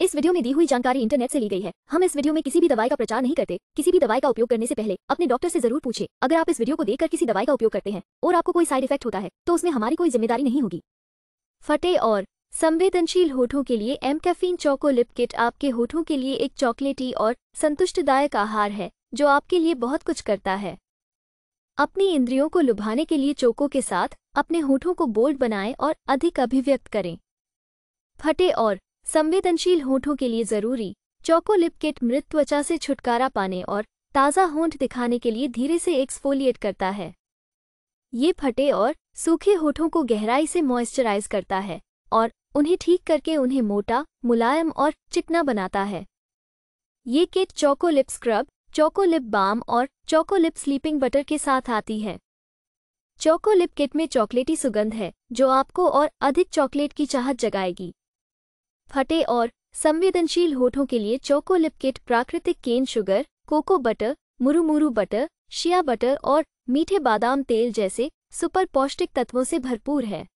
इस वीडियो में दी हुई जानकारी इंटरनेट से ली गई है हम इस वीडियो में किसी भी दवाई का प्रचार नहीं करते किसी भी दवाई का उपयोग करने से पहले अपने डॉक्टर से जरूर पूछे अगर आप इस वीडियो को देखकर किसी दवाई का उपयोग करते हैं और आपको कोई साइड इफेक्ट होता है तो उसमें हमारी कोई जिम्मेदारी नहीं होगी फटे और संवेदनशील होठों के लिए mCaffeine choco lip kit आपके होठों के लिए एक चॉकलेटी और संतुष्टदायक आहार है जो आपके लिए बहुत कुछ करता है अपनी इंद्रियों को लुभाने के लिए चोको के साथ अपने होठों को बोल्ड बनाएं और अधिक अभिव्यक्त करें फटे और संवेदनशील होठों के लिए जरूरी चौकोलिप किट मृत त्वचा से छुटकारा पाने और ताज़ा होंठ दिखाने के लिए धीरे से एक्सफोलिएट करता है ये फटे और सूखे होठों को गहराई से मॉइस्चराइज करता है और उन्हें ठीक करके उन्हें मोटा मुलायम और चिकना बनाता है ये kit choco lip scrub choco lip balm और चौकोलिप स्लीपिंग बटर के साथ आती है चौकोलिप किट में चॉकलेटी सुगंध है जो आपको और अधिक चॉकलेट की चाहत जगाएगी फटे और संवेदनशील होठों के लिए चोको लिपकिट प्राकृतिक केन शुगर कोको बटर मुरुमुरु बटर शिया बटर और मीठे बादाम तेल जैसे सुपर पौष्टिक तत्वों से भरपूर है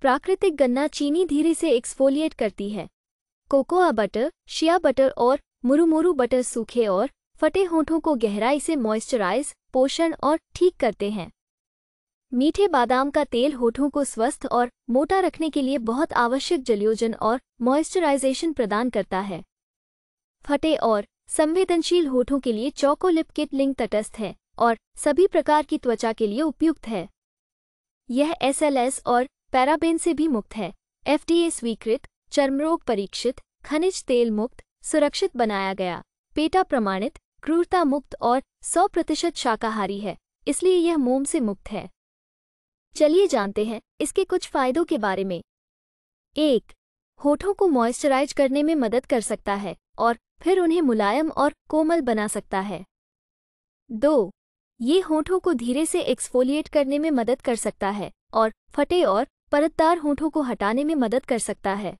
प्राकृतिक गन्ना चीनी धीरे से एक्सफोलिएट करती है कोकोआ बटर शिया बटर और मुरुमुरु बटर सूखे और फटे होठों को गहराई से मॉइस्चराइज पोषण और ठीक करते हैं मीठे बादाम का तेल होठों को स्वस्थ और मोटा रखने के लिए बहुत आवश्यक जलयोजन और मॉइस्चराइजेशन प्रदान करता है फटे और संवेदनशील होठों के लिए चौकोलिप किट लिंग तटस्थ है और सभी प्रकार की त्वचा के लिए उपयुक्त है यह एसएलएस और पैराबेन से भी मुक्त है एफडीए स्वीकृत चर्मरोग परीक्षित खनिज तेल मुक्त सुरक्षित बनाया गया पेटा प्रमाणित क्रूरता मुक्त और 100 प्रतिशत शाकाहारी है इसलिए यह मोम से मुक्त है चलिए जानते हैं इसके कुछ फायदों के बारे में एक होठों को मॉइस्चराइज करने में मदद कर सकता है और फिर उन्हें मुलायम और कोमल बना सकता है दो ये होठों को धीरे से एक्सफोलिएट करने में मदद कर सकता है और फटे और परतदार होठों को हटाने में मदद कर सकता है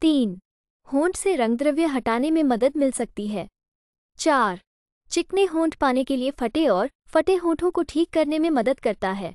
तीन होंठ से रंगद्रव्य हटाने में मदद मिल सकती है चार चिकने होंठ पाने के लिए फटे और फटे होठों को ठीक करने में मदद करता है